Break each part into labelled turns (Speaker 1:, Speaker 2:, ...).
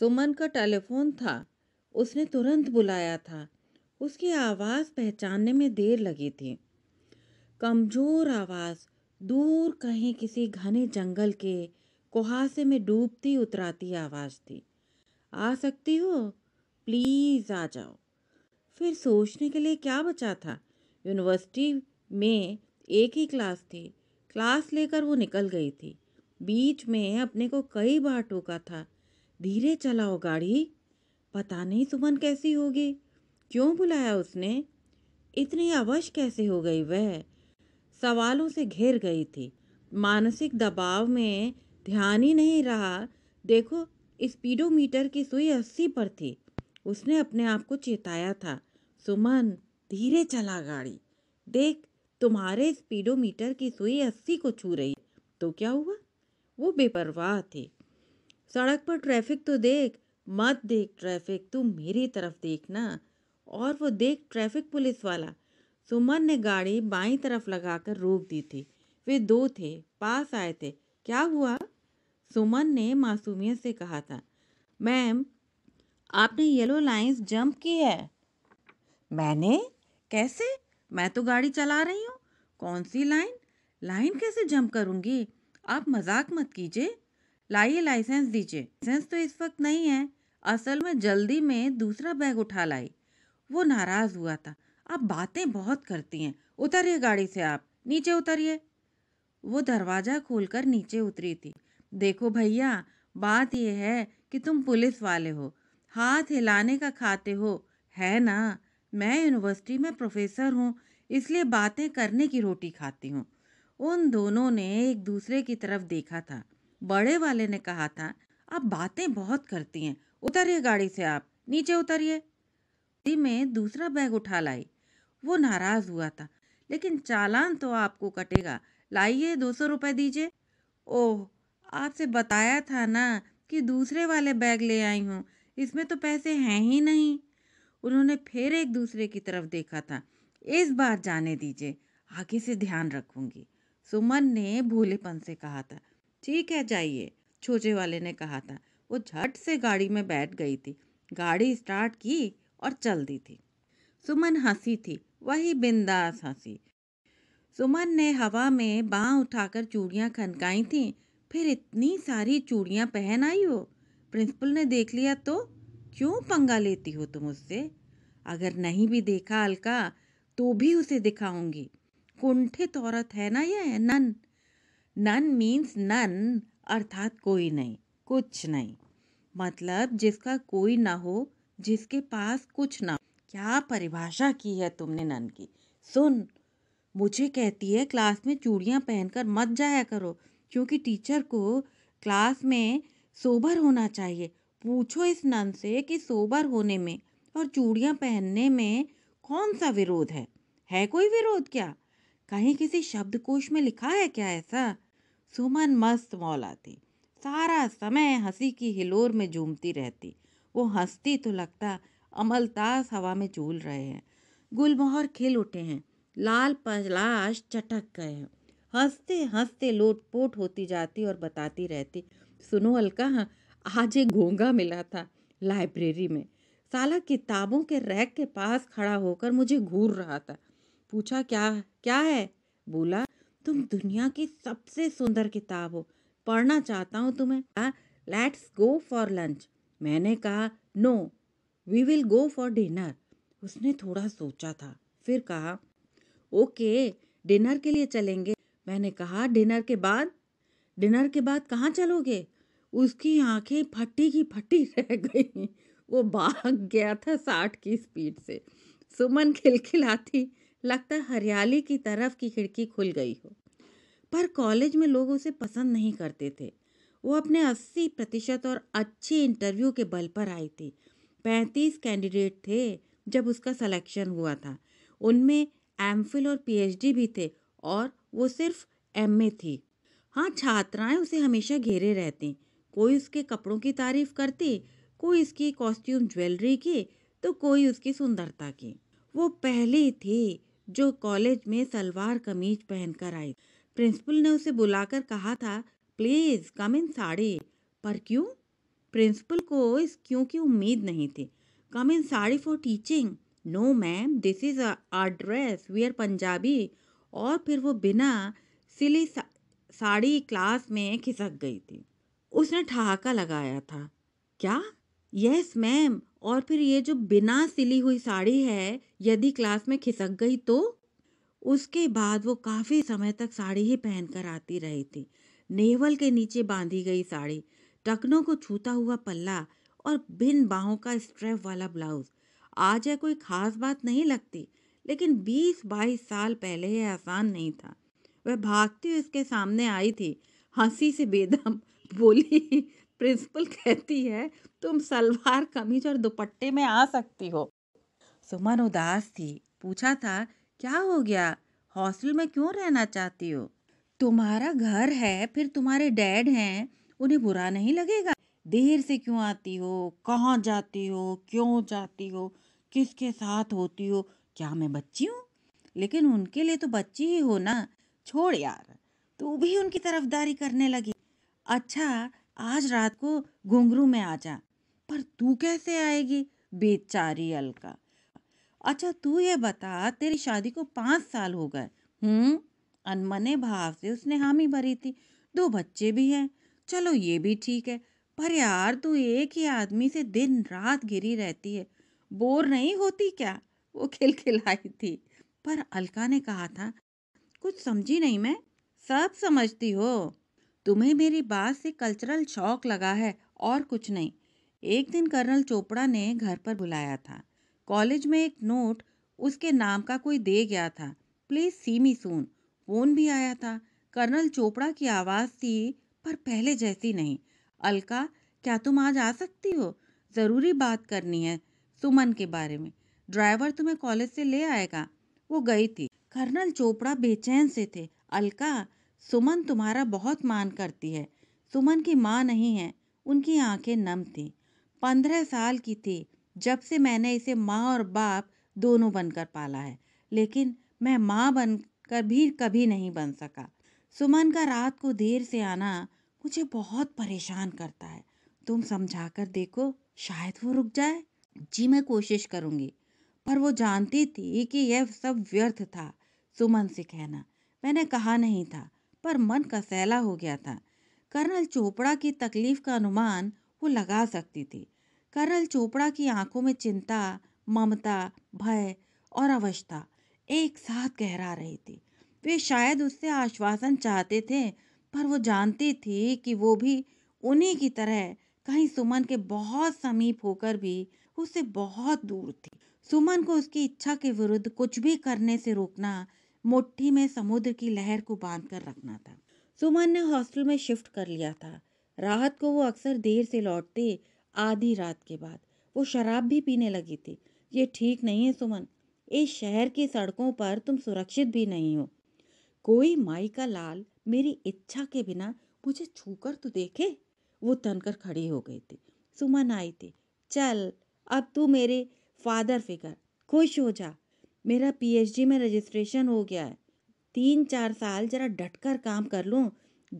Speaker 1: सुमन का टेलीफोन था उसने तुरंत बुलाया था उसकी आवाज़ पहचानने में देर लगी थी कमज़ोर आवाज़ दूर कहीं किसी घने जंगल के कुहासे में डूबती उतराती आवाज़ थी आ सकती हो प्लीज़ आ जाओ फिर सोचने के लिए क्या बचा था यूनिवर्सिटी में एक ही क्लास थी क्लास लेकर वो निकल गई थी बीच में अपने को कई बार टोका था धीरे चलाओ गाड़ी पता नहीं सुमन कैसी होगी क्यों बुलाया उसने इतनी अवश कैसे हो गई वह सवालों से घेर गई थी मानसिक दबाव में ध्यान ही नहीं रहा देखो स्पीडोमीटर की सुई अस्सी पर थी उसने अपने आप को चेताया था सुमन धीरे चला गाड़ी देख तुम्हारे स्पीडोमीटर की सुई अस्सी को छू रही तो क्या हुआ वो बेपरवाह थी सड़क पर ट्रैफिक तो देख मत देख ट्रैफिक तू मेरी तरफ देखना और वो देख ट्रैफिक पुलिस वाला सुमन ने गाड़ी बाई तरफ लगाकर रोक दी थी वे दो थे पास आए थे क्या हुआ सुमन ने मासूमियत से कहा था मैम आपने येलो लाइंस जंप की है मैंने कैसे मैं तो गाड़ी चला रही हूँ कौन सी लाइन लाइन कैसे जंप करूँगी आप मजाक मत कीजिए लाइए लाइसेंस दीजिए लाइसेंस तो इस वक्त नहीं है असल में जल्दी में दूसरा बैग उठा लाई वो नाराज हुआ था आप बातें बहुत करती हैं उतरिए गाड़ी से आप नीचे उतरिए वो दरवाज़ा खोलकर नीचे उतरी थी देखो भैया बात यह है कि तुम पुलिस वाले हो हाथ हिलाने का खाते हो है ना मैं यूनिवर्सिटी में प्रोफेसर हूँ इसलिए बातें करने की रोटी खाती हूँ उन दोनों ने एक दूसरे की तरफ देखा था बड़े वाले ने कहा था आप बातें बहुत करती हैं उतरिए गाड़ी से आप नीचे उतरिए दी में दूसरा बैग उठा लाई वो नाराज हुआ था लेकिन चालान तो आपको कटेगा लाइए दो सौ रुपए दीजिए ओह आपसे बताया था ना कि दूसरे वाले बैग ले आई हूँ इसमें तो पैसे हैं ही नहीं उन्होंने फिर एक दूसरे की तरफ देखा था इस बार जाने दीजिए आगे से ध्यान रखूंगी सुमन ने भोलेपन से कहा था ठीक है जाइए छोटे वाले ने कहा था वो झट से गाड़ी में बैठ गई थी गाड़ी स्टार्ट की और चल दी थी सुमन हंसी थी वही बिंदास हंसी सुमन ने हवा में बाँ उठाकर चूड़ियाँ खनकाई थी फिर इतनी सारी चूड़ियाँ पहन आई हो प्रिंसिपल ने देख लिया तो क्यों पंगा लेती हो तुम उससे अगर नहीं भी देखा अलका तो भी उसे दिखाऊंगी कुंठित औरत है ना यह नन नन मीन्स नन अर्थात कोई नहीं कुछ नहीं मतलब जिसका कोई ना हो जिसके पास कुछ ना हो क्या परिभाषा की है तुमने नन की सुन मुझे कहती है क्लास में चूड़ियाँ पहनकर मत जाया करो क्योंकि टीचर को क्लास में सोबर होना चाहिए पूछो इस नन से कि सोबर होने में और चूड़ियाँ पहनने में कौन सा विरोध है है कोई विरोध क्या कहीं किसी शब्दकोश में लिखा है क्या ऐसा सुमन मस्त मौलाती सारा समय हंसी की हिलोर में झूमती रहती वो हंसती तो लगता अमलतास हवा में झूल रहे हैं गुलमोहर खिल उठे हैं लाल पलाश चटक गए हैं हंसते हंसते लोटपोट होती जाती और बताती रहती सुनो अलका हाँ आज एक घोंगा मिला था लाइब्रेरी में साला किताबों के रैक के पास खड़ा होकर मुझे घूर रहा था पूछा क्या क्या है बोला तुम दुनिया की सबसे सुंदर किताब हो पढ़ना चाहता हूँ तुम्हें लेट्स गो फॉर लंच मैंने कहा no we will go for dinner उसने थोड़ा सोचा था फिर कहा ओके डिनर के लिए चलेंगे मैंने कहा डिनर के बाद डिनर के बाद कहाँ चलोगे उसकी आंखें फटी की फटी रह गई वो भाग गया था साठ की स्पीड से सुमन खिलखिलाती लगता हरियाली की तरफ की खिड़की खुल गई हो पर कॉलेज में लोग उसे पसंद नहीं करते थे वो अपने 80 प्रतिशत और अच्छे इंटरव्यू के बल पर आई थी पैंतीस कैंडिडेट थे जब उसका सिलेक्शन हुआ था उनमें एम और पी भी थे और वो सिर्फ एम थी हाँ छात्राएं उसे हमेशा घेरे रहती कोई उसके कपड़ों की तारीफ करती कोई इसकी कॉस्ट्यूम ज्वेलरी की तो कोई उसकी सुंदरता की वो पहली थी जो कॉलेज में सलवार कमीज पहनकर आई प्रिंसिपल ने उसे बुलाकर कहा था प्लीज़ कम इन साड़ी पर क्यों प्रिंसिपल को इस क्यों की उम्मीद नहीं थी come in sari for teaching no ma'am this is our dress we are Punjabi और फिर वो बिना सिली सा, साड़ी क्लास में खिसक गई थी उसने ठहाका लगाया था क्या यस मैम और फिर ये जो बिना सिली हुई साड़ी है यदि क्लास में खिसक गई तो उसके बाद वो काफ़ी समय तक साड़ी ही पहन कर आती रही थी नेवल के नीचे बांधी गई साड़ी टकनों को छूता हुआ पल्ला और बिन बाहों का स्ट्रेप वाला ब्लाउज आज यह कोई खास बात नहीं लगती लेकिन बीस बाईस साल पहले यह आसान नहीं था वह भागती उसके सामने आई थी हंसी से बेदम बोली प्रिंसिपल कहती है तुम सलवार कमीज और दुपट्टे में आ सकती हो सुमन उदास थी पूछा था क्या हो गया हॉस्टल में क्यों रहना चाहती हो तुम्हारा घर है फिर तुम्हारे डैड हैं उन्हें बुरा नहीं लगेगा देर से क्यों आती हो कहाँ जाती हो क्यों जाती हो किसके साथ होती हो क्या मैं बच्ची हूँ लेकिन उनके लिए तो बच्ची ही हो ना छोड़ यार तू भी उनकी तरफदारी करने लगी अच्छा आज रात को घुंगरू में आ जा पर तू कैसे आएगी बेचारी अलका अच्छा तू ये बता तेरी शादी को पाँच साल हो गए हूँ अनमने भाव से उसने हामी भरी थी दो बच्चे भी हैं चलो ये भी ठीक है पर यार तू एक ही आदमी से दिन रात घिरी रहती है बोर नहीं होती क्या वो खिलखिलाई थी पर अलका ने कहा था कुछ समझी नहीं मैं सब समझती हो तुम्हें मेरी बात से कल्चरल शौक लगा है और कुछ नहीं एक दिन कर्नल चोपड़ा ने घर पर बुलाया था कॉलेज में एक नोट उसके नाम का कोई दे गया था please see me soon phone भी आया था कर्नल चोपड़ा की आवाज़ थी पर पहले जैसी नहीं अलका क्या तुम आज आ सकती हो ज़रूरी बात करनी है सुमन के बारे में ड्राइवर तुम्हें कॉलेज से ले आएगा वो गई थी कर्नल चोपड़ा बेचैन से थे अलका सुमन तुम्हारा बहुत मान करती है सुमन की माँ नहीं है उनकी आंखें नम थी पंद्रह साल की थी जब से मैंने इसे माँ और बाप दोनों बनकर पाला है लेकिन मैं माँ बन कर भी कभी नहीं बन सका सुमन का रात को देर से आना मुझे बहुत परेशान करता है तुम समझा कर देखो शायद वो रुक जाए जी मैं कोशिश करूँगी पर वो जानती थी कि यह सब व्यर्थ था सुमन से कहना मैंने कहा नहीं था पर मन कसैला हो गया था कर्नल चोपड़ा की तकलीफ का अनुमान वो लगा सकती थी करल चोपड़ा की आंखों में चिंता ममता भय और अवस्था एक साथ गहरा रही थी वे शायद उससे आश्वासन चाहते थे पर वो जानती थी कि वो भी उन्हीं की तरह कहीं सुमन के बहुत समीप होकर भी उससे बहुत दूर थी सुमन को उसकी इच्छा के विरुद्ध कुछ भी करने से रोकना मुट्ठी में समुद्र की लहर को बांध कर रखना था सुमन ने हॉस्टल में शिफ्ट कर लिया था राहत को वो अक्सर देर से लौटते आधी रात के बाद वो शराब भी पीने लगी थी ये ठीक नहीं है सुमन इस शहर की सड़कों पर तुम सुरक्षित भी नहीं हो कोई माई का लाल मेरी इच्छा के बिना मुझे छूकर तो देखे वो तनकर खड़ी हो गई थी सुमन आई थी चल अब तू मेरे फादर फिगर खुश हो जा मेरा पीएचडी में रजिस्ट्रेशन हो गया है तीन चार साल जरा डटकर काम कर लूँ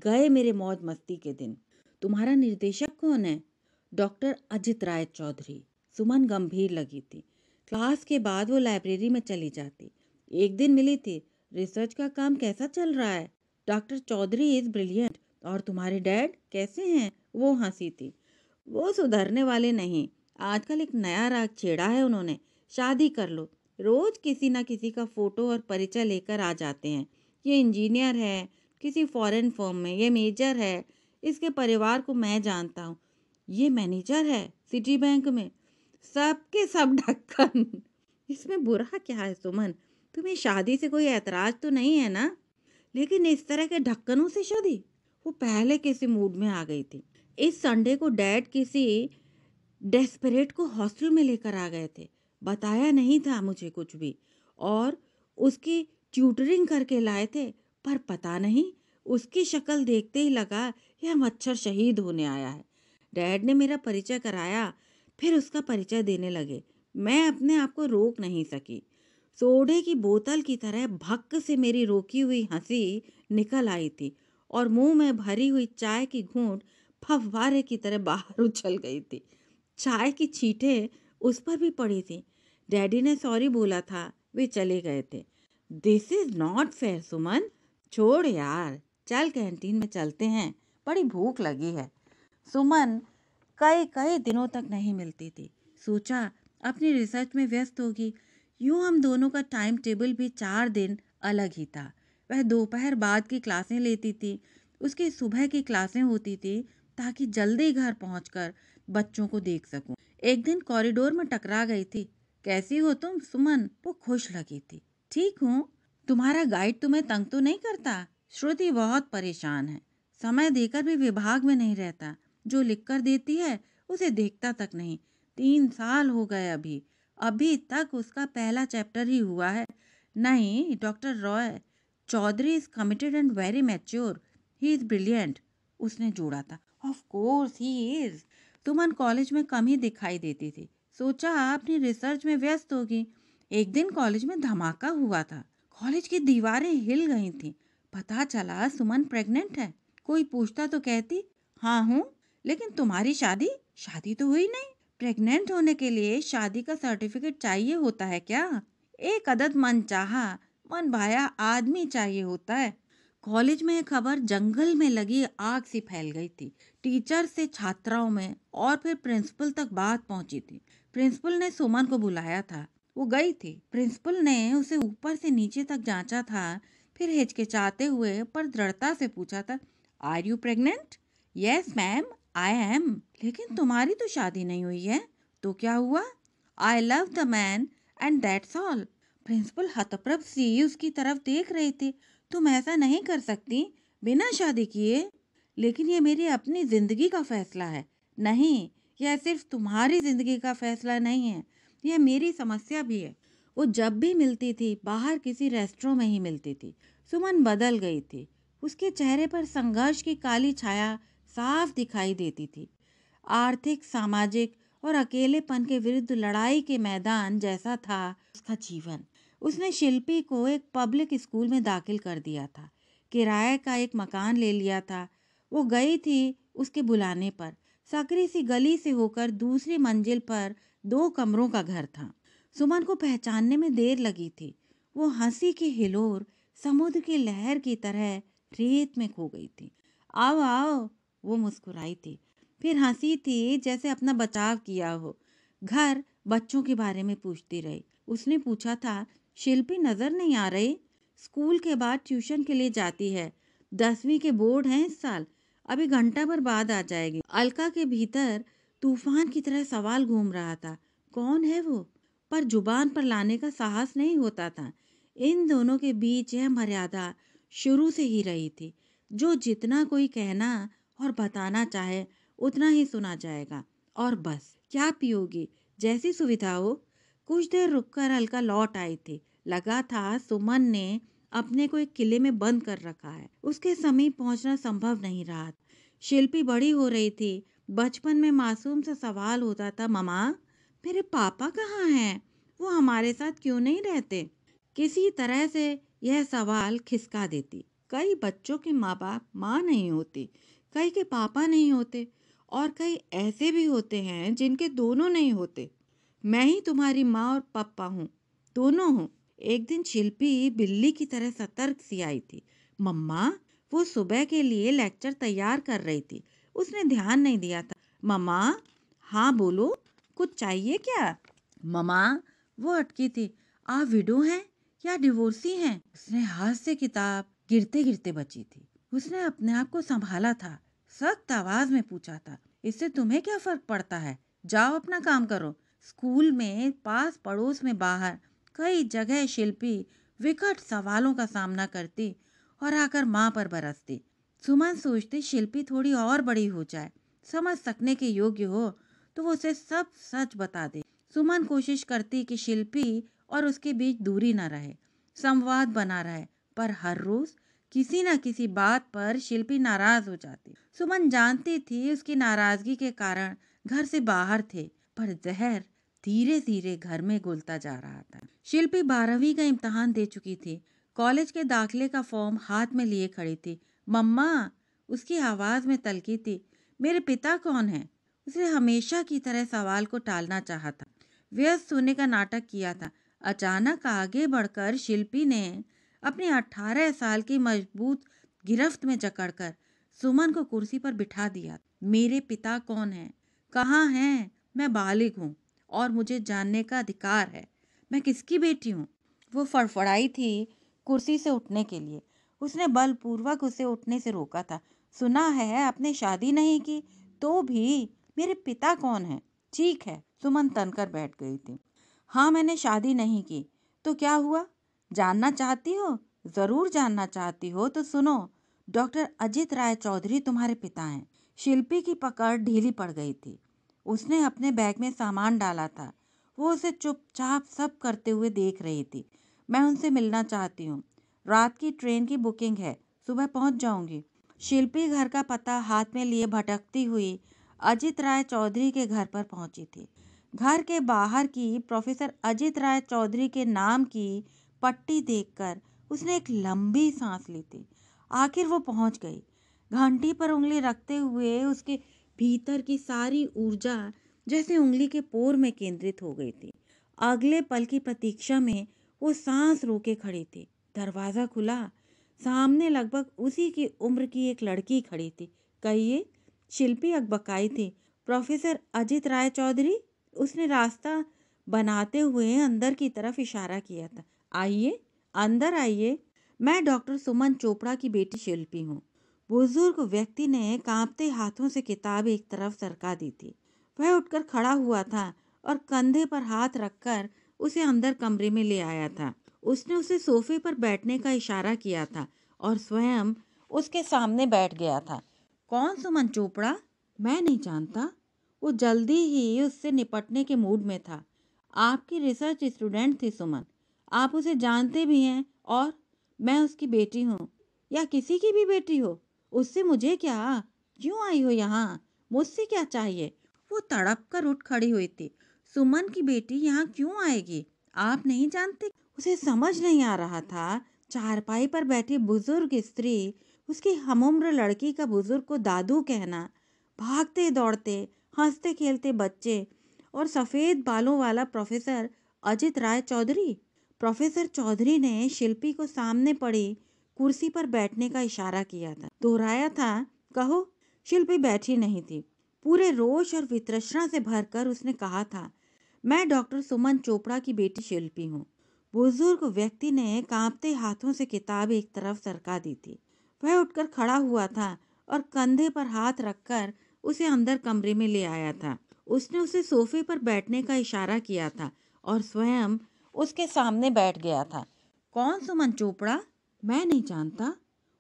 Speaker 1: गए मेरे मौज मस्ती के दिन तुम्हारा निर्देशक कौन है डॉक्टर अजित राय चौधरी सुमन गंभीर लगी थी क्लास के बाद वो लाइब्रेरी में चली जाती एक दिन मिली थी रिसर्च का काम कैसा चल रहा है डॉक्टर चौधरी इज ब्रिलियंट और तुम्हारे डैड कैसे हैं वो हंसी थी वो सुधरने वाले नहीं आजकल एक नया राग छेड़ा है उन्होंने शादी कर लो रोज किसी ना किसी का फोटो और परिचय लेकर आ जाते हैं ये इंजीनियर है किसी फॉरेन फॉर्म में ये मेजर है इसके परिवार को मैं जानता हूँ ये मैनेजर है सिटी बैंक में सबके सब ढक्कन इसमें बुरा क्या है सुमन तुम्हें शादी से कोई ऐतराज तो नहीं है ना लेकिन इस तरह के ढक्कनों से शादी वो पहले किसी मूड में आ गई थी इस संडे को डैड किसी डेस्परेट को हॉस्टल में लेकर आ गए थे बताया नहीं था मुझे कुछ भी और उसकी ट्यूटरिंग करके लाए थे पर पता नहीं उसकी शक्ल देखते ही लगा यह मच्छर शहीद होने आया है डैड ने मेरा परिचय कराया फिर उसका परिचय देने लगे मैं अपने आप को रोक नहीं सकी सोडे की बोतल की तरह भक्क से मेरी रोकी हुई हंसी निकल आई थी और मुंह में भरी हुई चाय की घूंट फफवारे की तरह बाहर उछल गई थी चाय की छींटें उस पर भी पड़ी थी डैडी ने सॉरी बोला था वे चले गए थे this is not fair Suman छोड़ यार चल कैंटीन में चलते हैं बड़ी भूख लगी है सुमन कई कई दिनों तक नहीं मिलती थी सोचा अपनी रिसर्च में व्यस्त होगी यूं हम दोनों का टाइम टेबल भी चार दिन अलग ही था वह दोपहर बाद की क्लासें लेती थी उसकी सुबह की क्लासें होती थी ताकि जल्दी घर पहुँच बच्चों को देख सकूं। एक दिन कॉरिडोर में टकरा गई थी कैसी हो तुम सुमन वो खुश लगी थी ठीक हूँ तुम्हारा गाइड तुम्हें तंग तो नहीं करता श्रुति बहुत परेशान है समय देकर भी विभाग में नहीं रहता जो लिख कर देती है उसे देखता तक नहीं तीन साल हो गए अभी अभी तक उसका पहला चैप्टर ही हुआ है नहीं doctor Roy Chaudhary is committed and very mature he is brilliant उसने जोड़ा था ऑफ कोर्स ही इज़ तुमन कॉलेज में कम ही दिखाई देती थी सोचा अपनी रिसर्च में व्यस्त होगी एक दिन कॉलेज में धमाका हुआ था कॉलेज की दीवारें हिल गई थी पता चला सुमन प्रेग्नेंट है कोई पूछता तो कहती हाँ हूँ लेकिन तुम्हारी शादी शादी तो हुई नहीं प्रेग्नेंट होने के लिए शादी का सर्टिफिकेट चाहिए होता है क्या एक अदद मन चाहा मन भाया आदमी चाहिए होता है कॉलेज में खबर जंगल में लगी आग सी फैल गई थी टीचर से छात्राओं में और फिर प्रिंसिपल तक बात पहुंची थी प्रिंसिपल ने सुमन को बुलाया था वो गई थी प्रिंसिपल ने उसे ऊपर से नीचे तक जांचा था फिर हिचकिचाते हुए पर दृढ़ता से पूछा था are you pregnant yes ma'am I am लेकिन हम्म। तुम्हारी तो शादी नहीं हुई है तो क्या हुआ I love the man and that's all principal हतप्रभ सी उसकी तरफ देख रहे थे तुम ऐसा नहीं कर सकती बिना शादी किए लेकिन ये मेरी अपनी ज़िंदगी का फैसला है नहीं यह सिर्फ तुम्हारी ज़िंदगी का फैसला नहीं है यह मेरी समस्या भी है वो जब भी मिलती थी बाहर किसी रेस्टोरों में ही मिलती थी सुमन बदल गई थी उसके चेहरे पर संघर्ष की काली छाया साफ दिखाई देती थी आर्थिक सामाजिक और अकेलेपन के विरुद्ध लड़ाई के मैदान जैसा था उसका जीवन उसने शिल्पी को एक पब्लिक स्कूल में दाखिल कर दिया था किराए का एक मकान ले लिया था वो गई थी उसके बुलाने पर सकरी सी गली से होकर दूसरी मंजिल पर दो कमरों का घर था सुमन को पहचानने में देर लगी थी वो हंसी की हिलोर समुद्र की लहर की तरह रेत में खो गई थी आओ आओ वो मुस्कुराई थी फिर हंसी थी जैसे अपना बचाव किया हो घर बच्चों के बारे में पूछती रही उसने पूछा था शिल्पी नज़र नहीं आ रही स्कूल के बाद ट्यूशन के लिए जाती है दसवीं के बोर्ड हैं इस साल अभी घंटा भर बाद आ जाएगी अलका के भीतर तूफान की तरह सवाल घूम रहा था कौन है वो पर जुबान पर लाने का साहस नहीं होता था इन दोनों के बीच यह मर्यादा शुरू से ही रही थी जो जितना कोई कहना और बताना चाहे उतना ही सुना जाएगा और बस क्या पियोगी जैसी सुविधा हो कुछ देर रुककर अलका लौट आई थी लगा था सुमन ने अपने को एक किले में बंद कर रखा है उसके समीप पहुंचना संभव नहीं रहा शिल्पी बड़ी हो रही थी बचपन में मासूम सा सवाल होता था ममा मेरे पापा कहाँ हैं वो हमारे साथ क्यों नहीं रहते किसी तरह से यह सवाल खिसका देती कई बच्चों के माँ बाप माँ नहीं होती कई के पापा नहीं होते और कई ऐसे भी होते हैं जिनके दोनों नहीं होते मैं ही तुम्हारी माँ और पापा हूँ दोनों हूँ एक दिन शिल्पी बिल्ली की तरह सतर्क सी आई थी मम्मा वो सुबह के लिए लेक्चर तैयार कर रही थी उसने ध्यान नहीं दिया था मम्मा हाँ बोलो कुछ चाहिए क्या मम्मा वो अटकी थी आप विडो हैं या डिवोर्सी हैं उसने हाथ से किताब गिरते गिरते बची थी उसने अपने आप को संभाला था सख्त आवाज में पूछा था इससे तुम्हें क्या फर्क पड़ता है जाओ अपना काम करो स्कूल में पास पड़ोस में बाहर कई जगह शिल्पी विकट सवालों का सामना करती और आकर माँ पर बरसती सुमन सोचती शिल्पी थोड़ी और बड़ी हो जाए समझ सकने के योग्य हो तो वो उसे सब सच बता दे सुमन कोशिश करती कि शिल्पी और उसके बीच दूरी न रहे संवाद बना रहे पर हर रोज किसी न किसी बात पर शिल्पी नाराज हो जाती सुमन जानती थी उसकी नाराजगी के कारण घर से बाहर थे पर जहर धीरे धीरे घर में घुलता जा रहा था शिल्पी बारहवीं का इम्तहान दे चुकी थी कॉलेज के दाखिले का फॉर्म हाथ में लिए खड़ी थी मम्मा उसकी आवाज़ में तलकी थी मेरे पिता कौन है उसने हमेशा की तरह सवाल को टालना चाहा था व्यस्त होने का नाटक किया था अचानक आगे बढ़कर शिल्पी ने अपने अट्ठारह साल की मजबूत गिरफ्त में जकड़कर सुमन को कुर्सी पर बिठा दिया मेरे पिता कौन हैं कहाँ हैं मैं बालिग हूँ और मुझे जानने का अधिकार है मैं किसकी बेटी हूँ वो फड़फड़ाई थी कुर्सी से उठने के लिए उसने बलपूर्वक उसे उठने से रोका था सुना है आपने शादी नहीं की तो भी मेरे पिता कौन है ठीक है सुमन तनकर बैठ गई थी हाँ मैंने शादी नहीं की तो क्या हुआ जानना चाहती हो ज़रूर जानना चाहती हो तो सुनो डॉक्टर अजित राय चौधरी तुम्हारे पिता हैं शिल्पी की पकड़ ढीली पड़ गई थी उसने अपने बैग में सामान डाला था वो उसे चुपचाप सब करते हुए देख रही थी मैं उनसे मिलना चाहती हूँ रात की ट्रेन की बुकिंग है सुबह पहुँच जाऊँगी शिल्पी घर का पता हाथ में लिए भटकती हुई अजित राय चौधरी के घर पर पहुँची थी घर के बाहर की प्रोफेसर अजित राय चौधरी के नाम की पट्टी देखकर उसने एक लंबी सांस ली थी आखिर वो पहुंच गई घंटी पर उंगली रखते हुए उसके भीतर की सारी ऊर्जा जैसे उंगली के पोर में केंद्रित हो गई थी अगले पल की प्रतीक्षा में वो सांस रोके खड़ी थी दरवाज़ा खुला सामने लगभग उसी की उम्र की एक लड़की खड़ी थी कहिए शिल्पी अकबकाई थी प्रोफेसर अजित राय चौधरी उसने रास्ता बनाते हुए अंदर की तरफ इशारा किया था आइए अंदर आइए मैं डॉक्टर सुमन चोपड़ा की बेटी शिल्पी हूँ बुजुर्ग व्यक्ति ने कांपते हाथों से किताब एक तरफ सरका दी थी वह उठकर खड़ा हुआ था और कंधे पर हाथ रखकर उसे अंदर कमरे में ले आया था उसने उसे सोफे पर बैठने का इशारा किया था और स्वयं उसके सामने बैठ गया था कौन सुमन चोपड़ा मैं नहीं जानता वो जल्दी ही उससे निपटने के मूड में था आपकी रिसर्च स्टूडेंट थी सुमन आप उसे जानते भी हैं और मैं उसकी बेटी हूँ या किसी की भी बेटी हो उससे मुझे क्या क्यों आई हो यहाँ मुझसे क्या चाहिए वो तड़प कर उठ खड़ी हुई थी सुमन की बेटी यहाँ क्यों आएगी आप नहीं जानते उसे समझ नहीं आ रहा था चारपाई पर बैठी बुजुर्ग स्त्री उसकी हमउम्र लड़की का बुजुर्ग को दादू कहना भागते दौड़ते हंसते खेलते बच्चे और सफ़ेद बालों वाला प्रोफेसर अजित राय चौधरी प्रोफेसर चौधरी ने शिल्पी को सामने पड़ी कुर्सी पर बैठने का इशारा किया था दोहराया था कहो शिल्पी बैठी नहीं थी पूरे रोष और वित्रषणा से भरकर उसने कहा था मैं डॉक्टर सुमन चोपड़ा की बेटी शिल्पी हूँ बुजुर्ग व्यक्ति ने कांपते हाथों से किताब एक तरफ सरका दी थी वह उठकर खड़ा हुआ था और कंधे पर हाथ रखकर उसे अंदर कमरे में ले आया था उसने उसे सोफे पर बैठने का इशारा किया था और स्वयं उसके सामने बैठ गया था कौन सुमन चोपड़ा मैं नहीं जानता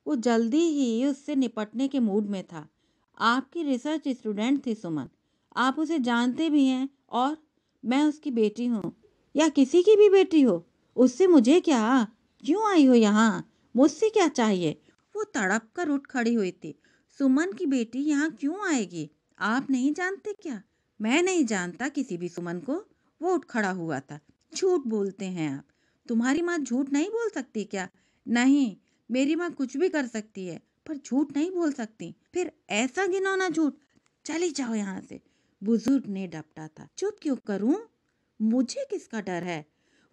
Speaker 1: वो जल्दी ही उससे निपटने के मूड में था आपकी रिसर्च स्टूडेंट थी सुमन आप उसे जानते भी हैं और मैं उसकी बेटी हूँ या किसी की भी बेटी हो उससे मुझे क्या क्यों आई हो यहाँ मुझसे क्या चाहिए वो तड़प कर उठ खड़ी हुई थी सुमन की बेटी यहाँ क्यों आएगी आप नहीं जानते क्या मैं नहीं जानता किसी भी सुमन को वो उठ खड़ा हुआ था झूठ बोलते हैं आप तुम्हारी माँ झूठ नहीं बोल सकती क्या नहीं मेरी माँ कुछ भी कर सकती है पर झूठ नहीं बोल सकती फिर ऐसा घिनौना झूठ चली जाओ यहाँ से बुजुर्ग ने डपटा था चुप क्यों करूं मुझे किसका डर है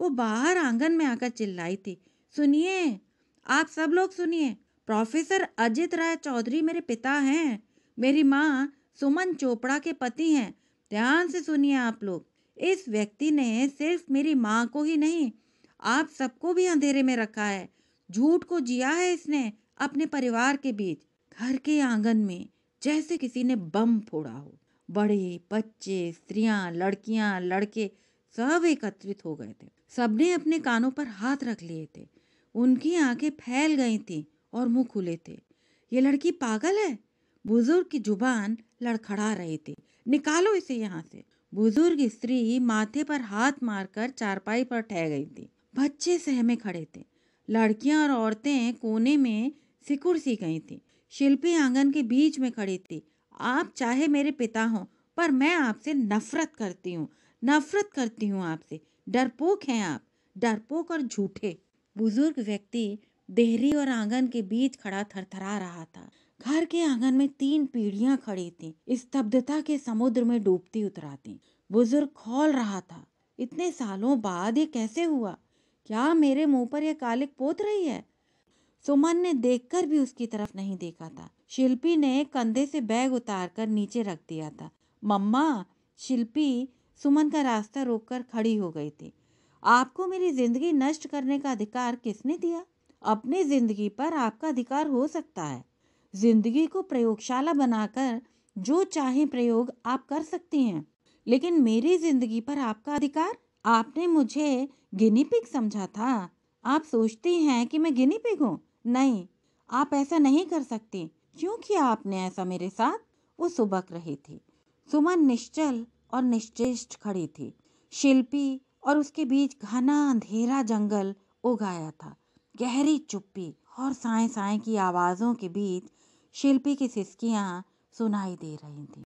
Speaker 1: वो बाहर आंगन में आकर चिल्लाई थी सुनिए आप सब लोग सुनिए प्रोफेसर अजित राय चौधरी मेरे पिता हैं मेरी माँ सुमन चोपड़ा के पति हैं ध्यान से सुनिए आप लोग इस व्यक्ति ने सिर्फ मेरी माँ को ही नहीं आप सबको भी अंधेरे में रखा है झूठ को जिया है इसने अपने परिवार के बीच घर के आंगन में जैसे किसी ने बम फोड़ा हो बड़े बच्चे स्त्रियां लड़कियां लड़के सब एकत्रित हो गए थे सबने अपने कानों पर हाथ रख लिए थे उनकी आंखें फैल गई थी और मुंह खुले थे ये लड़की पागल है बुजुर्ग की जुबान लड़खड़ा रही थी निकालो इसे यहाँ से बुजुर्ग स्त्री माथे पर हाथ मारकर चारपाई पर ठह गई थी बच्चे सहमे खड़े थे लड़कियां और औरतें कोने में सिकुड़ सी गई थी शिल्पी आंगन के बीच में खड़ी थी आप चाहे मेरे पिता हों पर मैं आपसे नफरत करती हूँ नफरत करती हूँ आपसे डरपोक हैं आप डरपोक और झूठे बुजुर्ग व्यक्ति देहरी और आंगन के बीच खड़ा थरथरा रहा था घर के आंगन में तीन पीढ़ियां खड़ी थी स्तब्धता के समुद्र में डूबती उतराती बुजुर्ग खोल रहा था इतने सालों बाद ये कैसे हुआ क्या मेरे मुंह पर यह कालिक पोत रही है सुमन ने देखकर भी उसकी तरफ नहीं देखा था शिल्पी ने कंधे से बैग उतारकर नीचे रख दिया था मम्मा शिल्पी सुमन का रास्ता रोककर खड़ी हो गई थी आपको मेरी जिंदगी नष्ट करने का अधिकार किसने दिया अपनी जिंदगी पर आपका अधिकार हो सकता है ज़िंदगी को प्रयोगशाला बनाकर जो चाहे प्रयोग आप कर सकती हैं लेकिन मेरी ज़िंदगी पर आपका अधिकार आपने मुझे गिनी पिग समझा था आप सोचती हैं कि मैं गिनी पिग हूँ नहीं आप ऐसा नहीं कर सकती क्योंकि आपने ऐसा मेरे साथ वो सुबक रही थी सुमन निश्चल और निश्चेष्ट खड़ी थी शिल्पी और उसके बीच घना अंधेरा जंगल उगाया था गहरी चुप्पी और साए साए की आवाज़ों के बीच शिल्पी की सिस्कियाँ सुनाई दे रही थी।